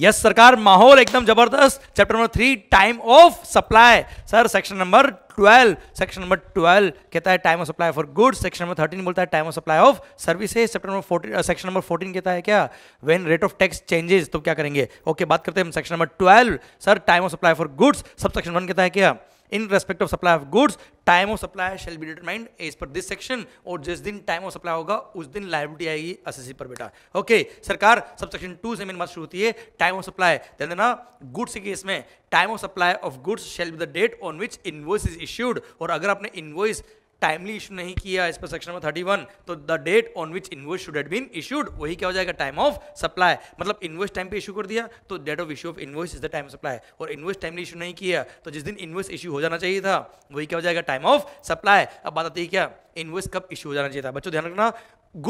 yes सरकार माहौल एकदम जबरदस्त chapter number three time of supply sir section number twelve section number twelve कहता है time of supply for goods section number thirteen बोलता है time of supply of services chapter number fourteen section number fourteen कहता है क्या when rate of tax changes तो क्या करेंगे ओके okay, बात करते हैं हम section number twelve sir time of supply for goods sub section one कहता है क्या in respect of supply of goods time of supply shall be determined as per this section और जिस दिन टाइम ऑफ सप्लाई होगा उस दिन liability आएगी एस पर बेटा ओके okay, सरकार सब सेक्शन टू से मेन बात शुरू होती है टाइम ऑफ सप्लाई ध्यान देना गुड्स के केस में time of supply of goods shall be the date on which invoice is issued और अगर आपने इन्वॉइस टाइमली इशू नहीं किया इस पर सेक्शन नंबर थर्टी वन तो the date on which invoice should had been issued वही क्या हो जाएगा टाइम ऑफ सप्लाई मतलब इन्वेस्ट टाइम पे इशू कर दिया तो date of issue of invoice is the time supply और इन्वेस्ट टाइमली इशू नहीं किया तो जिस दिन इन्वेस्ट इशू हो जाना चाहिए था वही क्या हो जाएगा टाइम ऑफ सप्लाई अब बात आती है क्या इन्वेस्ट कब इशू हो जाना चाहिए था बच्चों ध्यान रखना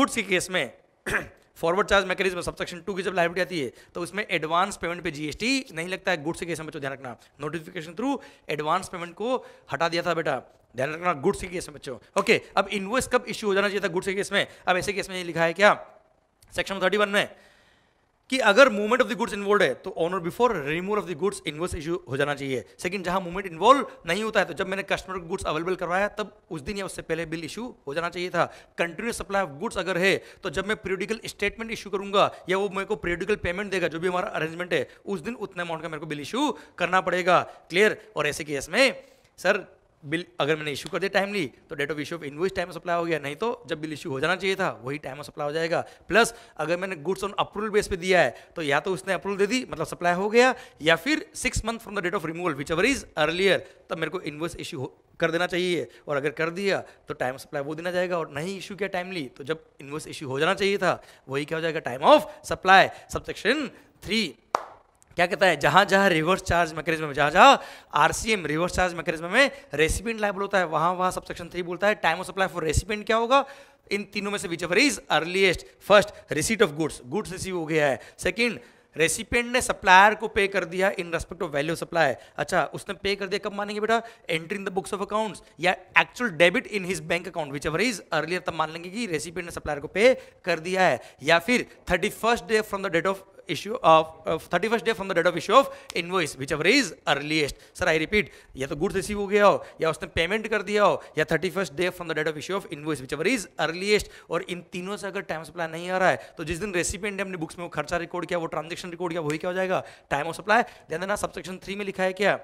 गुड्स के केस में forward charge mechanism section two की जब लाइब्रेट आती है तो उसमें एडवांस पेमेंट पे जीएसटी नहीं लगता है गुड्स के केस में बच्चों ध्यान रखना नोटिफिकेशन थ्रू एडवांस पेमेंट को हटा दिया था बेटा ध्यान रखना गुड्स के केस में बच्चों ओके अब इन्वेस्ट कब इश्यू हो जाना चाहिए था गुड्स के केस में अब ऐसे केस में लिखा है क्या सेक्शन थर्टी वन में कि अगर movement of the goods involve है तो on or before removal of the goods invoice issue हो जाना चाहिए सेकंड जहां मूवमेंट इन्वॉल्व नहीं होता है तो जब मैंने कस्टमर को गुड्स अवेलेबल करवाया तब उस दिन या उससे पहले बिल इशू हो जाना चाहिए था कंटिन्यूस सप्लाई ऑफ गुड्स अगर है तो जब मैं पीरियडिकल स्टेटमेंट इशू करूंगा या वो मेरे को पीरियडिकल पेमेंट देगा जो भी हमारा अरेंजमेंट है उस दिन उतने अमाउंट का मेरे को बिल इशू करना पड़ेगा क्लियर और ऐसे केस में सर बिल अगर मैंने इशू कर दिया टाइमली तो date of issue of invoice time supply हो गया नहीं तो जब बिल इशू हो जाना चाहिए था वही टाइम सप्लाई हो जाएगा प्लस अगर मैंने गुड्स ऑन अप्रूवल बेस पे दिया है तो या तो उसने अप्रूवल दे दी मतलब सप्लाई हो गया या फिर six month from the date of removal whichever is earlier तब मेरे को इनवॉइस इशू कर देना चाहिए और अगर कर दिया तो टाइम सप्लाई वो देना जाएगा और नहीं इशू किया टाइमली तो जब इनवॉइस इशू हो जाना चाहिए था वही क्या हो जाएगा time of supply subsection three क्या कहता है जहां जहां रिवर्स चार्ज मैकेनिज्म में जहां जहाँ आरसीएम रिवर्स चार्ज मैकेनिज्म में रेसिपेंट लाइबल होता है वहां वहां सबसेक्शन थ्री बोलता है time of supply for recipient क्या होगा इन तीनों में से whichever is earliest first receipt of goods goods receive हो गया है सेकेंड रेसिपेंट ने सप्लायर को पे कर दिया in respect of value supply अच्छा उसने पे कर दिया कब मानेंगे बेटा entry in the books of accounts या actual debit in his bank account whichever is earlier तब मान लेंगे कि रेसिपेंट ने सप्लायर को पे कर दिया है या फिर thirty first day from the date of issue of, of 31st day from the date of issue of invoice whichever is earliest sir i repeat या तो गुड्स रिसीव हो गया हो या उसने पेमेंट कर दिया हो या 31st day from the date of issue of invoice whichever is earliest और इन तीनों से अगर टाइम सप्लाई नहीं आ रहा है तो जिस दिन रेसिपेंट ने अपने बुक्स में वो खर्चा रिकॉर्ड किया वो ट्रांजेक्शन रिकॉर्ड किया वही क्या हो जाएगा टाइम ऑफ सप्लाई ध्यान देना सबसेक्शन थ्री में लिखा है क्या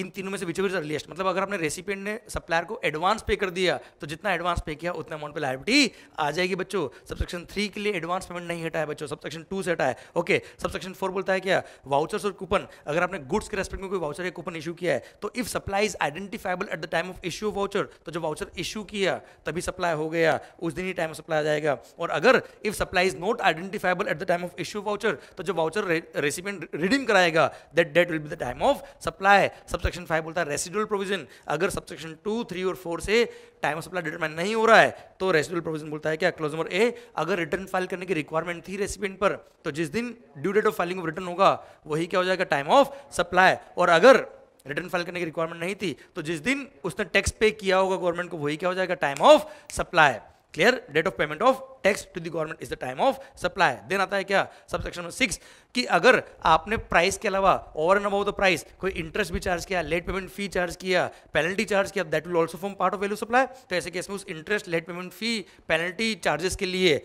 इन तीनों में से बीच बीच अर्लीस्ट मतलब अगर आपने रेसिपेंट ने सप्लायर को एडवांस पे कर दिया तो जितना एडवांस पे किया उतना अमाउंट पे लाइबिलिटी आ जाएगी बच्चों सबसेक्शन थ्री के लिए एडवांस पेमेंट नहीं हटा है बच्चों सबसेक्शन टू से हटा है ओके सबसेक्शन फोर बोलता है क्या वाउचर्स और कूपन अगर आपने गुड्स के रेस्पेक्ट में कोई वाउचर या कूपन इशू किया है तो if supply is identifiable at the time of issue voucher तो जब वाउचर इशू किया तभी सप्लाई हो गया उस दिन ही टाइम सप्लाई आ जाएगा और अगर if supply is not identifiable at the time of issue voucher तो जब वाउचर रेसिपेंट रिडीम कराएगा that date will be the time of supply subsection five बोलता है रेसिडुअल प्रोविजन अगर सबसेक्शन टू थ्री और फोर से टाइम सप्लाई डिटरमाइन नहीं हो रहा है तो रेसिडुअल प्रोविजन बोलता है क्या क्लोज नंबर ए अगर रिटर्न फाइल करने की रिक्वायरमेंट थी रेसिपेंट पर तो जिस दिन due date of filing of return होगा वही क्या हो जाएगा टाइम ऑफ सप्लाई और अगर रिटर्न फाइल करने की रिक्वायरमेंट नहीं थी तो जिस दिन उसने टैक्स पे किया होगा गवर्नमेंट को वही क्या हो जाएगा time of supply clear date of payment of tax to the government is the time of supply then आता है क्या सब सेक्शन नंबर सिक्स कि अगर आपने प्राइस के अलावा over and above the price कोई इंटरेस्ट भी चार्ज किया लेट पेमेंट फी चार्ज किया पेनल्टी चार्ज किया that will also form part of value supply तो ऐसे केस में उस interest late payment fee penalty charges के लिए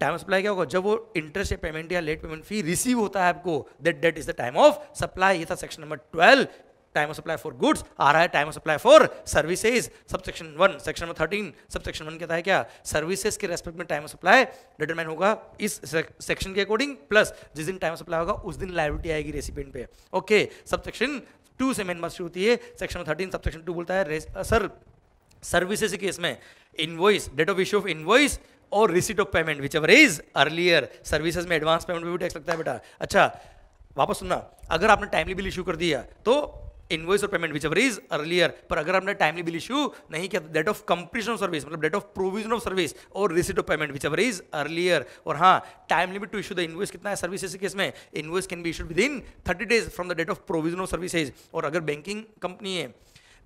टाइम सप्लाई क्या होगा जब वो इंटरेस्ट या पेमेंट या लेट पेमेंट फी रिसीव होता है आपको that date is the time of supply ये था section number twelve time of supply for goods आ रहा है time of supply for services subsection one section number thirteen subsection one कहता है क्या सर्विसेज के रेस्पेक्ट में टाइम ऑफ सप्लाई डिटरमाइन होगा इस सेक्शन के अकॉर्डिंग प्लस जिस दिन टाइम ऑफ सप्लाई होगा उस दिन लाइबिलिटी आएगी रेसिपेंट पे ओके सबसेक्शन टू से मेन मस्ट होती है सेक्शन थर्टीन सबसेक्शन टू बोलता है सर सर्विसेज केस में invoice date of issue of invoice और receipt of payment whichever is earlier services में एडवांस पेमेंट भी टैक्स लगता है बेटा अच्छा वापस सुनना अगर आपने टाइमली बिल इशू कर दिया तो इनवॉइस और payment whichever is earlier पर अगर आपने टाइमली बिल इशू नहीं किया date of completion of service मतलब date of provision of service और receipt of payment whichever is earlier और हाँ time limit to issue the invoice कितना है सर्विसेज केस में invoice can be issued within thirty days from the date of provision of services और अगर banking company है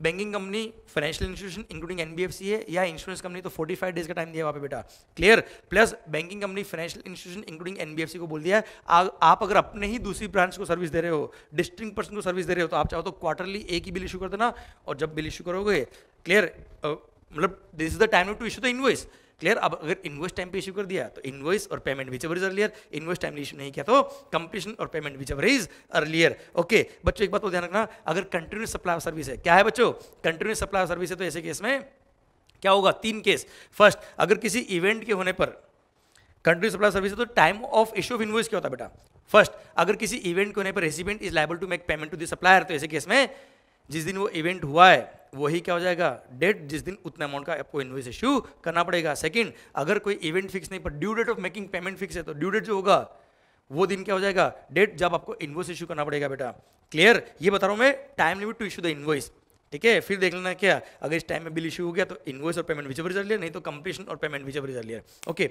banking company financial institution including NBFC है या insurance company तो 45 days का टाइम दिया वहाँ पे बेटा clear plus banking company financial institution including NBFC को बोल दिया आ, आप अगर अपने ही दूसरी ब्रांच को सर्विस दे रहे हो डिस्टिंग पर्सन को सर्विस दे रहे हो तो आप चाहो तो क्वार्टरली एक ही बिल इशू कर देना और जब बिल इशू करोगे क्लियर मतलब this is the time to issue the invoice clear अब अगर इन्वॉइस टाइम पे इशू कर दिया तो इन्वॉइस और payment whichever is earlier invoice time issue नहीं किया तो कंप्लीशन और payment whichever is earlier okay बच्चों एक बात तो ध्यान रखना अगर कंटिन्यूस सप्लाई ऑफ सर्विस है क्या है बच्चों कंटिन्यूस सप्लाई ऑफ सर्विस है तो ऐसे केस में क्या होगा तीन केस फर्स्ट अगर किसी इवेंट के होने पर कंट्री सप्लाई सर्विस है तो time of issue of invoice क्या होता है बेटा फर्स्ट अगर किसी इवेंट के होने पर recipient is liable to make payment to the supplier तो ऐसे केस में जिस दिन वो इवेंट हुआ है वही क्या हो जाएगा डेट जिस दिन उतने अमाउंट का आपको इन्वेस इश्यू करना पड़ेगा सेकंड अगर कोई इवेंट फिक्स नहीं पर due date of making payment fix है तो ड्यू डेट जो होगा वो दिन क्या हो जाएगा डेट जब आपको इन्वॉइस इशू करना पड़ेगा बेटा क्लियर ये बता रहा हूँ मैं time limit to issue the invoice ठीक है फिर देख लेना क्या अगर इस टाइम में बिल इशू हो गया तो इन्वॉइस और पेमेंट विचेवर लिया नहीं तो कंप्लीशन और पेमेंट विचेवर लिया okay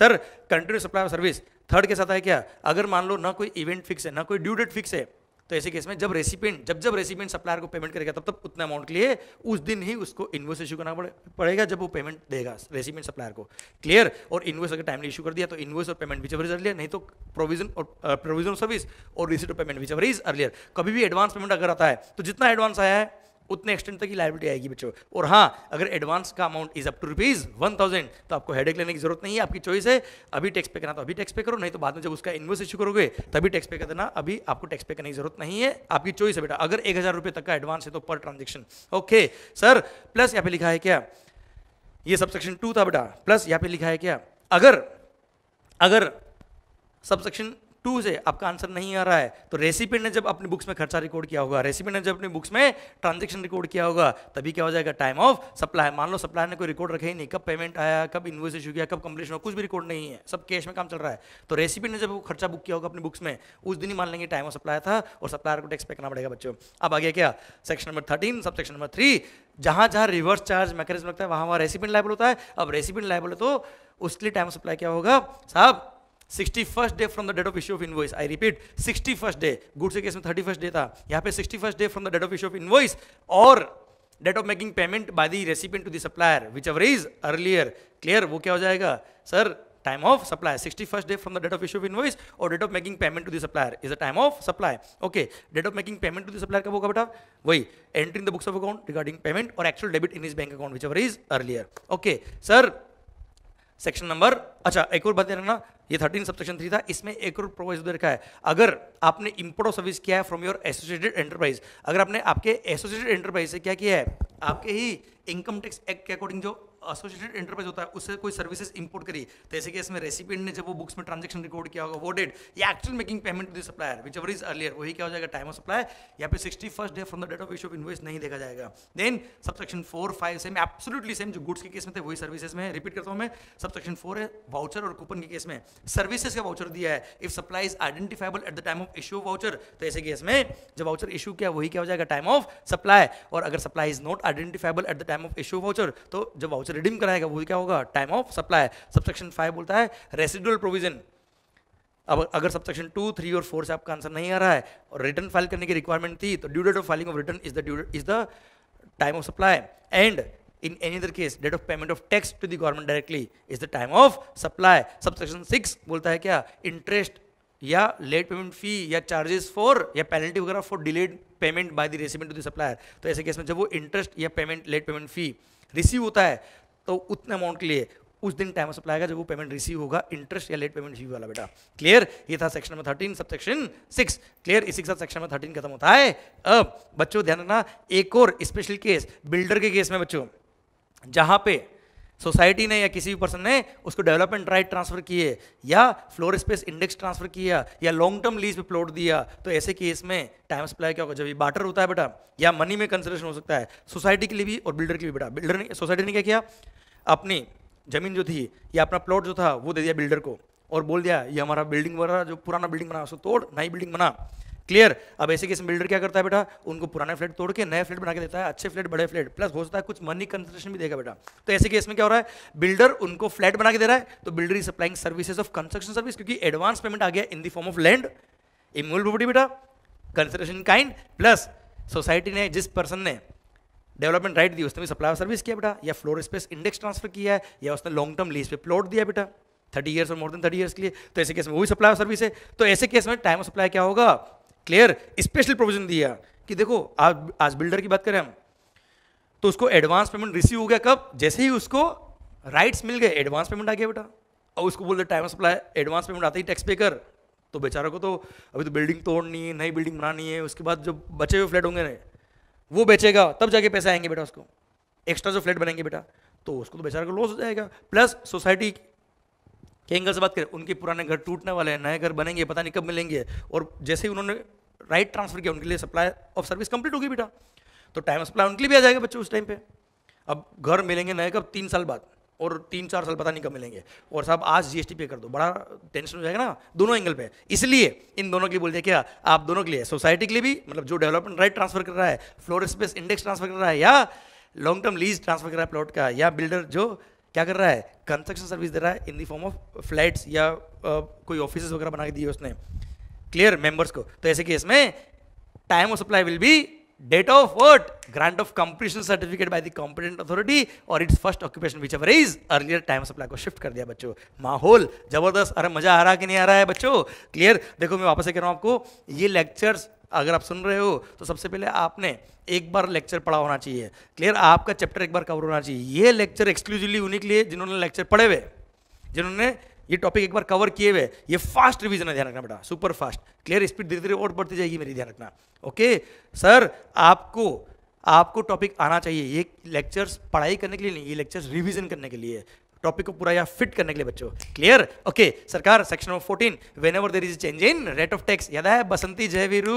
sir continue supply service third के साथ है क्या अगर मान लो ना कोई इवेंट फिक्स है ना कोई ड्यू डेट फिक्स है तो ऐसे केस में जब रेसिपेंट जब जब रेसिपेंट सप्लायर को पेमेंट करेगा तब तक उतना अमाउंट के लिए उस दिन ही उसको इन्वॉइस इशू करना पड़े, पड़ेगा जब वो पेमेंट देगा रेसिपेंट सप्लायर को क्लियर और इन्वॉइस अगर टाइमली इशू कर दिया तो इन्वॉइस और पेमेंट बीच इज अर्लियर नहीं तो प्रोविजन और प्रोविजन सर्विस और रिसिट और payment whichever is earlier भी एडवांस पेमेंट अगर आता है तो जितना एडवांस आया है उतने एक्सटेंट तक ही लाइबिलिटी आएगी बच्चों और हाँ अगर एडवांस का amount is up to rupees one thousand तो आपको हेड लेने की जरूरत नहीं है आपकी चॉइस है अभी टैक्स पे करना तो अभी टैक्स पे करो नहीं तो बाद में जब उसका इन्वेस्ट इशू करोगे तभी टैक्स पे कर देना अभी आपको टैक्स पे करने की जरूरत नहीं है आपकी चॉइस है बेटा अगर एक हज़ार रुपये तक का एडवांस है तो per transaction okay sir plus यहाँ पे लिखा है क्या ये सबसेक्शन टू था बेटा प्लस यहाँ पे लिखा है क्या अगर अगर सबसेक्शन टू से आपका आंसर नहीं आ रहा है तो रेसिपी ने जब अपनी बुक्स में खर्चा रिकॉर्ड किया होगा रेसिपी ने जब अपनी बुक्स में ट्रांजेक्शन रिकॉर्ड किया होगा तभी क्या हो जाएगा टाइम ऑफ सप्लाई मान लो सप्लाई ने कोई रिकॉर्ड रखा ही नहीं कब पेमेंट आया कब इन्वॉइस इशू किया कब कंप्लीशन हुआ कुछ भी रिकॉर्ड नहीं है सब कैश में काम चल रहा है तो रेसिपी ने जब खर्चा बुक किया होगा अपनी बुक्स में उस दिन ही मान लेंगे टाइम ऑफ सप्लाई था और सप्लायर को टैक्स पे करना पड़ेगा बच्चों अब आगे क्या section number thirteen sub section number three जहां जहां रिवर्स चार्ज मैकेनिज्म लगता है वहां वहां रेसिपेंट लाइबल होता है अब रेसिपेंट लाइबल है तो उसके लिए टाइम सप्लाई क्या होगा साहब sixty first day from the date of issue of invoice I repeat sixty first day good से केस में थर्टी फर्स्ट डे था यहाँ पे sixty first day from the date of issue of invoice और date of making payment by the recipient to the supplier whichever is earlier clear वो क्या हो जाएगा sir time of supply sixty first day from the date of issue of invoice और date of making payment to the supplier is a time of supply okay date of making payment to the supplier कब होगा बेटा वही entry in the books of account regarding payment और actual debit in is bank account whichever is earlier okay sir section number अच्छा एक और बात रखना ये थर्टीन सब सेक्शन थ्री था इसमें एक और दे रखा है अगर आपने इम्पोर्ट और सर्विस किया है फ्रॉम योर एसोसिएटेड एंटरप्राइज अगर आपने आपके एसोसिएटेड एंटरप्राइज से क्या किया है आपके ही इनकम टैक्स एक्ट के अकॉर्डिंग जो एसोसिएटेड एंटरप्राइज होता है उससे कोई सर्विसेज इंपोर्ट करी जैसे कि इसमें रेसिपेंट ने जब वो बुक्स में ट्रांजेक्शन रिकॉर्ड किया होगा वो डेट या actual making payment to supplier whichever is earlier वही क्या हो जाएगा टाइम ऑफ सप्लाई या फिर sixty first day from the date of issue of invoice नहीं देखा जाएगा then subsection four five same absolutely same जो गुड्स के केस में थे वही सर्विसेज में रिपीट करता हूँ मैं सबसेक्शन फोर है वाउचर और कूपन के केस में सर्विसेज का वाउचर दिया है if supply is identifiable at the time of issue voucher तो ऐसे केस में जब वाउचर इशू किया वही क्या हो जाएगा टाइम ऑफ सप्लाई और अगर supply is not identifiable at the time of issue voucher तो जब वाउचर रिडीम कराएगा वो क्या होगा time of supply subsection five बोलता है रेसिडुअल प्रोविजन अब अगर सबसेक्शन टू थ्री और फोर से आपका आंसर नहीं आ रहा है और रिटर्न फाइल करने की रिक्वायरमेंट थी तो due date of filing of return is the due is the time of supply and in any other case date of payment of tax to the government directly is the time of supply subsection six बोलता है क्या interest या late payment fee या charges for या penalty वगैरह for delayed payment by the recipient to the supplier तो ऐसे case में जब वो इंटरेस्ट या payment late payment fee receive होता है तो उतने अमाउंट के लिए उस दिन टाइम ऑफ सप्लाई आएगा जब वो पेमेंट रिसीव होगा इंटरेस्ट या लेट पेमेंट रिसीव वाला बेटा क्लियर ये था section number thirteen sub section six clear इसी के साथ सेक्शन नंबर थर्टीन खत्म होता है अब बच्चों ध्यान रखना एक और स्पेशल केस बिल्डर के केस में बच्चों जहां पे सोसाइटी ने या किसी भी पर्सन ने उसको डेवलपमेंट राइट ट्रांसफ़र किए या फ्लोर स्पेस इंडेक्स ट्रांसफ़र किया या लॉन्ग टर्म लीज पे प्लॉट दिया तो ऐसे केस में टाइम सप्लाई क्या होगा जब ये बाटर होता है बेटा या मनी में कंसिडरेशन हो सकता है सोसाइटी के लिए भी और बिल्डर के लिए बेटा बिल्डर ने सोसाइटी ने क्या किया अपनी ज़मीन जो थी या अपना प्लॉट जो था वो दे दिया बिल्डर को और बोल दिया ये हमारा बिल्डिंग वगैरह जो पुराना बिल्डिंग बना उसको तोड़ नई बिल्डिंग बना क्लियर अब ऐसे केस बिल्डर क्या करता है बेटा उनको पुराने फ्लैट तोड़ के नए फ्लैट बना के देता है अच्छे फ्लैट बड़े फ्लैट प्लस हो सकता है कुछ मनी कंसेशन भी देगा बेटा तो ऐसे केस में क्या हो रहा है बिल्डर उनको फ्लैट बना के दे रहा है तो builder is applying services of construction service क्योंकि एडवांस पेमेंट आ गया in the form of land इमूल प्रॉपर्टी बेटा कंसेशन काइंड प्लस सोसाइटी ने जिस पर्सन ने डेवलपमेंट राइट दी उसने भी सप्लाई सर्विस किया बेटा या फ्लोर स्पेस इंडेक्स ट्रांसफर किया है या उसने लॉन्ग टर्म लीज पे प्लॉट दिया बेटा थर्टी ईयर्स और मोर देन थर्टी ईयर्स के लिए तो ऐसे केस में वही सप्लाई सर्विस है तो ऐसे केस में टाइम ऑफ सप्लाई क्या होगा क्लियर स्पेशल प्रोविजन दिया कि देखो आज आज बिल्डर की बात करें हम तो उसको एडवांस पेमेंट रिसीव हो गया कब जैसे ही उसको राइट्स मिल गए एडवांस पेमेंट आ गया बेटा और उसको बोल रहे टाइम सप्लाई एडवांस पेमेंट आता ही टैक्स पे कर तो बेचारों को तो अभी तो बिल्डिंग तोड़नी है नई बिल्डिंग बनानी है उसके बाद जो बचे हुए फ्लैट होंगे ना वो बेचेगा तब जाके पैसे आएंगे बेटा उसको एक्स्ट्रा जो फ्लैट बनेंगे बेटा तो उसको तो बेचारा को लॉस हो जाएगा प्लस सोसाइटी के एंगल से बात करें उनके पुराने घर टूटने वाले हैं नए घर बनेंगे पता नहीं कब मिलेंगे और जैसे ही उन्होंने राइट ट्रांसफर किया उनके लिए सप्लाई ऑफ सर्विस कंप्लीट होगी बेटा तो टाइम सप्लाई उनके लिए भी आ जाएगा बच्चों उस टाइम पे अब घर मिलेंगे नए कब तीन साल बाद और तीन चार साल पता नहीं कब मिलेंगे और साहब आज जीएसटी पे कर दो बड़ा टेंशन हो जाएगा ना दोनों एंगल पे इसलिए इन दोनों के लिए बोल दिया क्या आप दोनों के लिए सोसाइटी के लिए भी मतलब जो डेवलपमेंट राइट ट्रांसफर कर रहा है फ्लोर स्पेस इंडेक्स ट्रांसफर कर रहा है या लॉन्ग टर्म लीज ट्रांसफर कर रहा है प्लॉट का या बिल्डर जो क्या कर रहा है कंस्ट्रक्शन सर्विस दे रहा है in the form of flats या आ, कोई ऑफिस वगैरह बना के दिए उसने क्लियर मेंबर्स को तो ऐसे केस में time of supply will be date of वर्ट grant of completion certificate by the competent authority और its first occupation whichever is earlier time supply को शिफ्ट कर दिया बच्चों माहौल जबरदस्त अरे मजा आ रहा कि नहीं आ रहा है बच्चों क्लियर देखो मैं वापस से कह रहा हूँ आपको ये लेक्चर्स अगर आप सुन रहे हो तो सबसे पहले आपने एक बार लेक्चर पढ़ा होना चाहिए क्लियर आपका चैप्टर एक बार कवर होना चाहिए ये लेक्चर एक्सक्लूसिवली उन्हीं के लिए जिन्होंने लेक्चर पढ़े हुए जिन्होंने ये टॉपिक एक बार कवर किए हुए ये फास्ट रिवीजन है ध्यान रखना बेटा सुपर फास्ट क्लियर स्पीड धीरे धीरे और बढ़ती जाएगी मेरी ध्यान रखना ओके सर आपको आपको टॉपिक आना चाहिए ये लेक्चर्स पढ़ाई करने के लिए नहीं ये लेक्चर्स रिवीजन करने के लिए टॉपिक को पूरा यहाँ फिट करने के लिए बच्चों क्लियर ओके सरकार section number fourteen whenever there is change in rate of tax याद है बसंती जय वीरू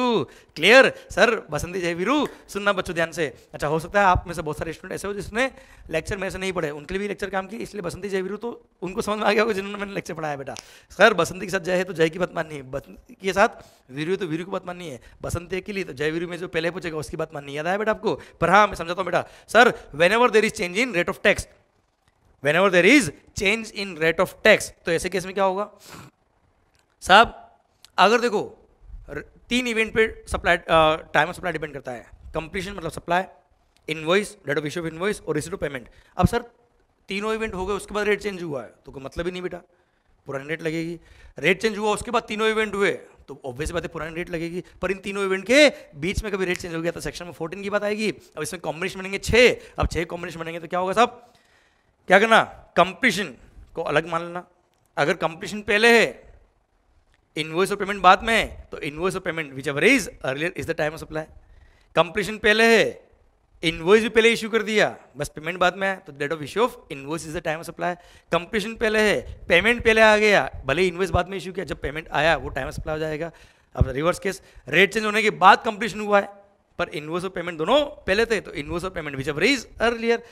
क्लियर सर बसंती जय वीरू सुनना बच्चों ध्यान से अच्छा हो सकता है आप में से बहुत सारे स्टूडेंट ऐसे हो जिसने लेक्चर मेरे से नहीं पढ़े उनके लिए भी लेक्चर काम किया इसलिए बसंती जय वीरू तो उनको समझ में आ गया होगा जिन्होंने मैंने लेक्चर पढ़ाया बेटा सर बसंती के साथ जय है तो जय की बात माननी है के साथ वीरू तो वीरू की बात माननी है बसंती के लिए तो जय वीरू में जो पहले पूछेगा उसकी बात माननी याद है बेटा आपको पर हाँ मैं समझाता हूँ बेटा sir whenever there is change in rate of tax whenever there is change in rate of tax तो ऐसे केस में क्या होगा साहब अगर देखो तीन इवेंट पे supply time of supply depend करता है कंप्लीशन मतलब supply invoice date of issue of invoice और रिसीट ऑफ पेमेंट अब सर तीनों इवेंट हो गए उसके बाद रेट चेंज हुआ है तो कोई मतलब ही नहीं बेटा पुरानी रेट लगेगी रेट चेंज हुआ उसके बाद तीनों इवेंट हुए तो ऑब्वियस बात है पुरानी रेट लगेगी पर इन तीनों इवेंट के बीच में कभी रेट चेंज हो गया तो सेक्शन में फोर्टीन की बात आएगी अब इसमें कॉम्बिनेशन बनेंगे छः अब छः कॉम्बिनेशन बनेंगे तो क्या होगा साहब क्या करना कंप्लीशन को अलग मान लेना अगर कंप्लीशन पहले है इन्वॉइस और पेमेंट बाद में है तो इन्वॉइस और payment whichever is earlier is the time of supply completion पहले है इन्वॉइस भी पहले इश्यू कर दिया बस पेमेंट बाद में है तो date of issue of invoice is the time of supply completion पहले है पेमेंट पहले आ गया भले इन्वॉइस बाद में इश्यू किया जब पेमेंट आया वो टाइम ऑफ सप्लाई हो जाएगा अब रिवर्स केस रेट चेंज होने के बाद कंप्लीशन हुआ है पर इन्वॉइस और पेमेंट दोनों पहले थे तो इन्वॉइस और payment whichever is earlier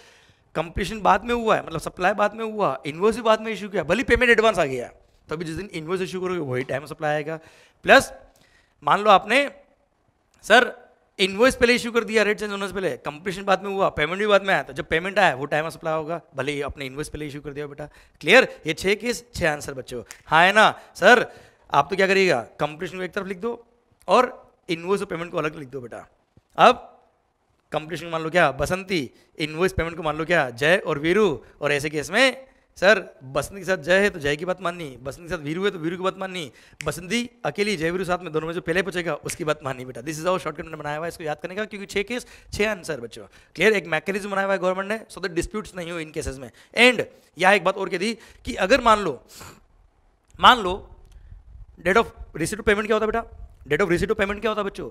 completion बाद में हुआ है मतलब सप्लाई बाद में हुआ इन्वर्स भी बाद में इशू किया भले पेमेंट एडवांस आ गया तो अभी जिस दिन इन्वर्स इशू करोगे वही टाइम सप्लाई आएगा प्लस मान लो आपने सर इन्वॉइस पहले इशू कर दिया रेट चेंज होने से पहले कंप्लीशन बाद में हुआ पेमेंट भी बाद में आया तो जब पेमेंट आया वो टाइम ऑफ सप्लाई होगा भले ही अपने इन्वॉइस पहले इशू कर दिया बेटा क्लियर ये छः केस छः आंसर बच्चों हाँ है ना सर आप तो क्या करिएगा कंप्लीशन को एक तरफ लिख दो और इन्वॉइस और पेमेंट को अलग लिख दो बेटा अब कंपटीशन मान लो क्या बसंती इनवॉइस पेमेंट को मान लो क्या जय और वीरू और ऐसे केस में सर बसंती के साथ जय है तो जय की बात माननी बसंती के साथ वीरू है तो वीरू की बात माननी बसंती अकेली जय वीरू साथ में दोनों में जो पहले पूछेगा उसकी बात माननी बेटा दिस इज आवर शॉर्टकट मैंने बनाया हुआ इसको याद करने का क्योंकि छह केस छह आंसर बच्चों क्लियर एक मैकेनिज्म बनाया हुआ है गवर्नमेंट ने सो दैट डिस्प्यूट्स नहीं हो इन केसेस में एंड यह एक बात और कह दी कि अगर मान लो मान लो डेट ऑफ रिसिट पेमेंट क्या होता बेटा डेट ऑफ रिसिट पेमेंट क्या होता बच्चों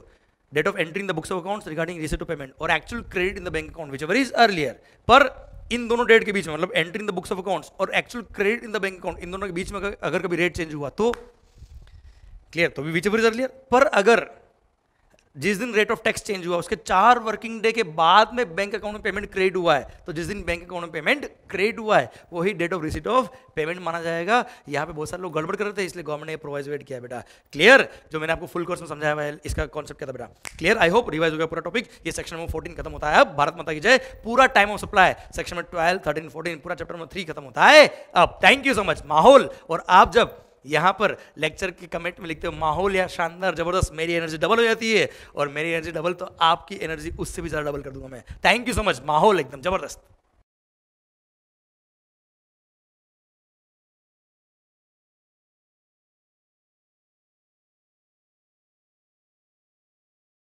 date of entry in the books of accounts regarding receipt of payment और actual credit in the bank account whichever is earlier पर इन दोनों डेट के बीच में मतलब entry in the books of accounts और actual credit in the bank account इन दोनों के बीच में अगर कभी रेट चेंज हुआ तो क्लियर तो भी विच एवर इज अर्लियर पर अगर जिस दिन रेट ऑफ टैक्स चेंज हुआ उसके चार वर्किंग डे के बाद में बैंक अकाउंट में पेमेंट क्रेडिट हुआ है तो जिस दिन बैंक अकाउंट में पेमेंट क्रेडिट हुआ है वही date of receipt of payment माना जाएगा यहाँ पे बहुत सारे लोग गड़बड़ कर रहे थे इसलिए गवर्नमेंट ने वेट किया बेटा क्लियर जो मैंने आपको फुल कोर्स में समझाया है इसका कॉन्सेप्ट क्या था बेटा क्लियर आई होप रिवाइज हो गया पूरा टॉपिक ये सेक्शन नंबर फोर्टीन खत्म होता है अब भारत माता की जय पूरा time of supply section number twelve thirteen fourteen पूरा चैप्टर नंबर थ्री खत्म होता है अब थैंक यू सो मच माहौल और आप जब यहाँ पर लेक्चर के कमेंट में लिखते हो माहौल या शानदार जबरदस्त मेरी एनर्जी डबल हो जाती है और मेरी एनर्जी डबल तो आपकी एनर्जी उससे भी ज़्यादा डबल कर दूंगा मैं थैंक यू सो मच माहौल एकदम जबरदस्त